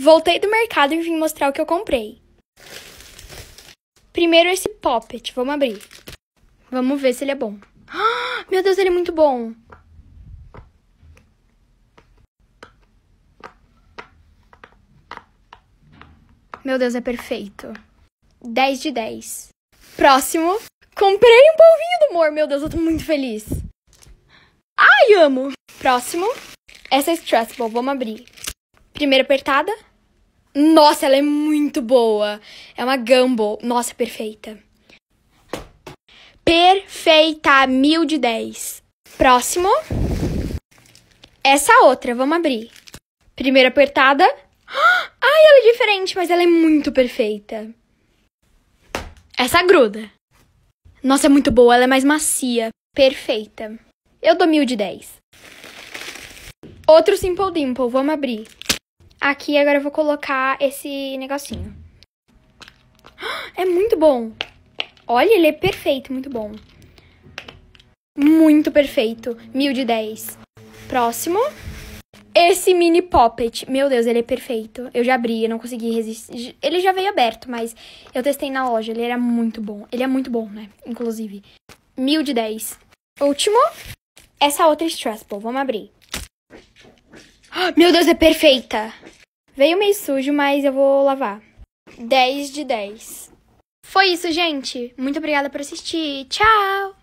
Voltei do mercado e vim mostrar o que eu comprei. Primeiro esse poppet, vamos abrir. Vamos ver se ele é bom. Ah, meu Deus, ele é muito bom. Meu Deus, é perfeito. 10 de 10. Próximo. Comprei um polvinho do humor. Meu Deus, eu tô muito feliz. Ai, amo. Próximo. Essa é Stressful. Vamos abrir. Primeira apertada. Nossa, ela é muito boa. É uma Gumball. Nossa, perfeita. Perfeita, mil de dez. Próximo. Essa outra, vamos abrir. Primeira apertada. Ai, ela é diferente, mas ela é muito perfeita. Essa gruda. Nossa, é muito boa, ela é mais macia. Perfeita. Eu dou mil de dez. Outro Simple Dimple, vamos abrir. Aqui agora eu vou colocar esse negocinho. É muito bom. Olha, ele é perfeito, muito bom. Muito perfeito. Mil de 10. Próximo. Esse mini poppet. Meu Deus, ele é perfeito. Eu já abri, eu não consegui resistir. Ele já veio aberto, mas eu testei na loja. Ele era muito bom. Ele é muito bom, né? Inclusive. Mil de 10. Último. Essa outra Stressful. Vamos abrir. Meu Deus, é perfeita. Veio meio sujo, mas eu vou lavar. 10 de 10. Foi isso, gente. Muito obrigada por assistir. Tchau!